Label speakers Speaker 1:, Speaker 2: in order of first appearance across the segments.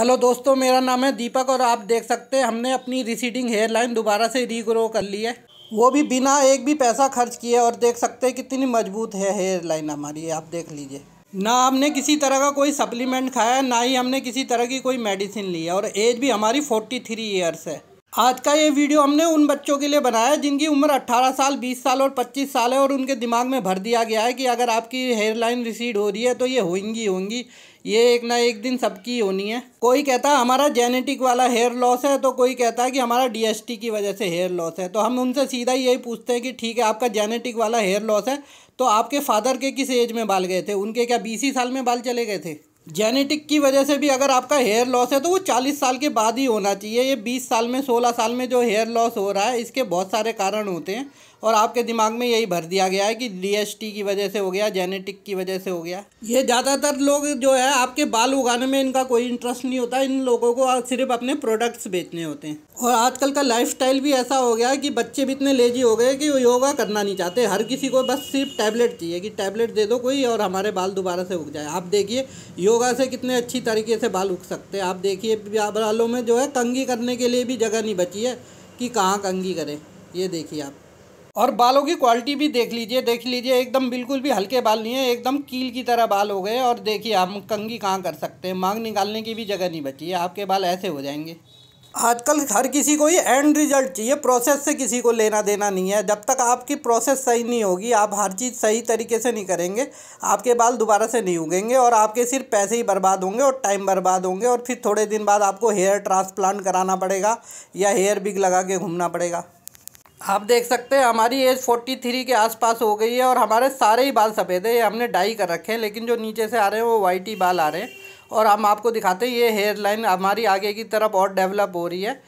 Speaker 1: hello दोस्तों मेरा नाम है दीपक और आप देख सकते हैं हमने अपनी रिसीडिंग हेयरलाइन दोबारा से रीग्रो कर ली है वो भी बिना एक भी पैसा खर्च किए और देख सकते हैं कितनी मजबूत है हेयर लाइन हमारी आप देख लीजिए ना हमने किसी तरह का कोई सप्लीमेंट खाया ना ही हमने किसी तरह की कोई मेडिसिन ली है और एज भी हमारी फोर्टी थ्री ईयर्स है आज का ये वीडियो हमने उन बच्चों के लिए बनाया है जिनकी उम्र 18 साल 20 साल और 25 साल है और उनके दिमाग में भर दिया गया है कि अगर आपकी हेयरलाइन रिसीड हो रही है तो ये होंगी होंगी ये एक ना एक दिन सबकी होनी है कोई कहता है हमारा जेनेटिक वाला हेयर लॉस है तो कोई कहता है कि हमारा डी की वजह से हेयर लॉस है तो हम उनसे सीधा यही पूछते हैं कि ठीक है आपका जेनेटिक वाला हेयर लॉस है तो आपके फादर के किस एज में बाल गए थे उनके क्या बीस ही साल में बाल चले गए थे जेनेटिक की वजह से भी अगर आपका हेयर लॉस है तो वो चालीस साल के बाद ही होना चाहिए ये बीस साल में सोलह साल में जो हेयर लॉस हो रहा है इसके बहुत सारे कारण होते हैं और आपके दिमाग में यही भर दिया गया है कि डीएसटी की वजह से हो गया जेनेटिक की वजह से हो गया ये ज़्यादातर लोग जो है आपके बाल उगाने में इनका कोई इंटरेस्ट नहीं होता इन लोगों को सिर्फ अपने प्रोडक्ट्स बेचने होते हैं और आजकल का लाइफ भी ऐसा हो गया है कि बच्चे भी इतने लेजी हो गए कि वो योगा करना नहीं चाहते हर किसी को बस सिर्फ टैबलेट चाहिए कि टैबलेट दे दो कोई और हमारे बाल दोबारा से उग जाए आप देखिए योगा से कितने अच्छी तरीके से बाल उग सकते हैं आप देखिए बालों में जो है कंगी करने के लिए भी जगह नहीं बची है कि कहाँ कंगी करें ये देखिए आप और बालों की क्वालिटी भी देख लीजिए देख लीजिए एकदम बिल्कुल भी हल्के बाल नहीं है एकदम कील की तरह बाल हो गए और देखिए हम कंगी कहाँ कर सकते हैं मांग निकालने की भी जगह नहीं बची है आपके बाल ऐसे हो जाएंगे आजकल हर किसी को ही एंड रिजल्ट चाहिए प्रोसेस से किसी को लेना देना नहीं है जब तक आपकी प्रोसेस सही नहीं होगी आप हर चीज़ सही तरीके से नहीं करेंगे आपके बाल दोबारा से नहीं उगेंगे और आपके सिर्फ पैसे ही बर्बाद होंगे और टाइम बर्बाद होंगे और फिर थोड़े दिन बाद आपको हेयर ट्रांसप्लांट कराना पड़ेगा या हेयर बिग लगा के घूमना पड़ेगा आप देख सकते हैं हमारी एज फोर्टी थ्री के आसपास हो गई है और हमारे सारे ही बाल सफ़ेद है ये हमने डाई कर रखे हैं लेकिन जो नीचे से आ रहे हैं वो वाइट ही बाल आ रहे हैं और हम आपको दिखाते हैं ये हेयर लाइन हमारी आगे की तरफ और डेवलप हो रही है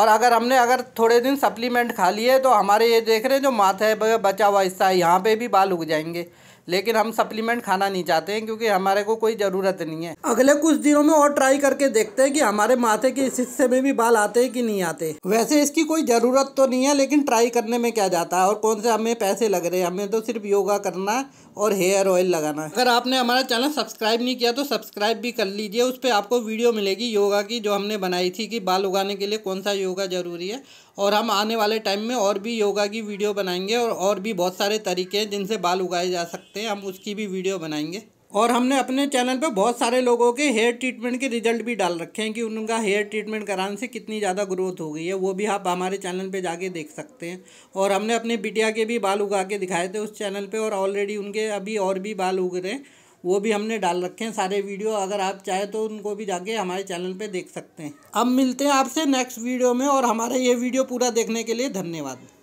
Speaker 1: और अगर हमने अगर थोड़े दिन सप्लीमेंट खा लिए तो हमारे ये देख रहे हैं जो माथे है बचा हुआ हिस्सा है यहाँ पर भी बाल उग जाएंगे लेकिन हम सप्लीमेंट खाना नहीं चाहते हैं क्योंकि हमारे को कोई ज़रूरत नहीं है अगले कुछ दिनों में और ट्राई करके देखते हैं कि हमारे माथे के इस हिस्से में भी बाल आते हैं कि नहीं आते वैसे इसकी कोई ज़रूरत तो नहीं है लेकिन ट्राई करने में क्या जाता है और कौन से हमें पैसे लग रहे हैं हमें तो सिर्फ योगा करना और हेयर ऑयल लगाना अगर आपने हमारा चैनल सब्सक्राइब नहीं किया तो सब्सक्राइब भी कर लीजिए उस पर आपको वीडियो मिलेगी योगा की जो हमने बनाई थी कि बाल उगाने के लिए कौन सा योगा ज़रूरी है और हम आने वाले टाइम में और भी योगा की वीडियो बनाएंगे और और भी बहुत सारे तरीके हैं जिनसे बाल उगाए जा सकते हैं हम उसकी भी वीडियो बनाएंगे और हमने अपने चैनल पर बहुत सारे लोगों के हेयर ट्रीटमेंट के रिजल्ट भी डाल रखे हैं कि उनका हेयर ट्रीटमेंट कराने से कितनी ज़्यादा ग्रोथ हो गई है वो भी आप हमारे चैनल पर जाके देख सकते हैं और हमने अपने बिटिया के भी बाल उगा के दिखाए थे उस चैनल पर और ऑलरेडी उनके अभी और भी बाल उग रहे हैं वो भी हमने डाल रखे हैं सारे वीडियो अगर आप चाहे तो उनको भी जाके हमारे चैनल पे देख सकते हैं अब मिलते हैं आपसे नेक्स्ट वीडियो में और हमारा ये वीडियो पूरा देखने के लिए धन्यवाद